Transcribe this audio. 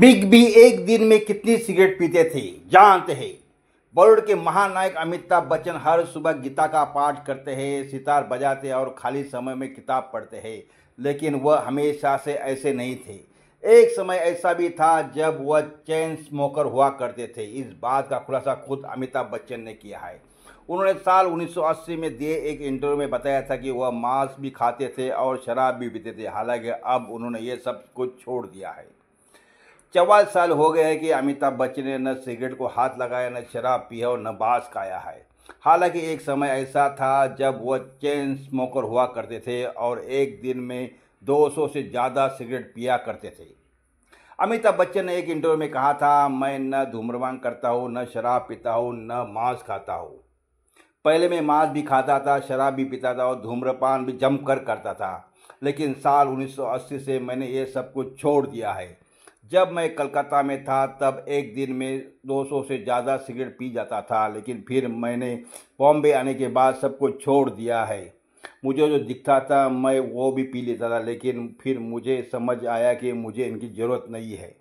big B एक दिन में कितनी सिगरेट पीते थे जानते हैं बॉलीवुड के महानायक अमिताभ बच्चन हर सुबह गीता का पाठ करते हैं सितार बजाते और खाली समय में किताब पढ़ते हैं लेकिन वह हमेशा से ऐसे नहीं थे एक समय ऐसा भी था जब वह चैन स्मोकर हुआ करते थे इस बात का खुलासा खुद अमिताभ बच्चन ने किया है उन्होंने साल 1980 में दिए एक इंटरव्यू में बताया था कि वह मांस भी खाते थे और शराब भी पीते थे हालांकि अब उन्होंने ये सब कुछ छोड़ दिया है चौवालीस साल हो गए हैं कि अमिताभ बच्चन ने न सिगरेट को हाथ लगाया न शराब पिया और न बास खाया है हालांकि एक समय ऐसा था जब वह चैन स्मोकर हुआ करते थे और एक दिन में 200 से ज़्यादा सिगरेट पिया करते थे अमिताभ बच्चन ने एक इंटरव्यू में कहा था मैं न धूम्रपान करता हूँ न शराब पीता हूँ न मांस खाता हूँ पहले मैं मांस भी खाता था शराब भी पीता था और धूम्रपान भी जमकर करता था लेकिन साल 1980 से मैंने ये सब कुछ छोड़ दिया है जब मैं कलकत्ता में था तब एक दिन में 200 से ज़्यादा सिगरेट पी जाता था लेकिन फिर मैंने बॉम्बे आने के बाद सबको छोड़ दिया है मुझे जो दिखता था मैं वो भी पी लेता था लेकिन फिर मुझे समझ आया कि मुझे इनकी ज़रूरत नहीं है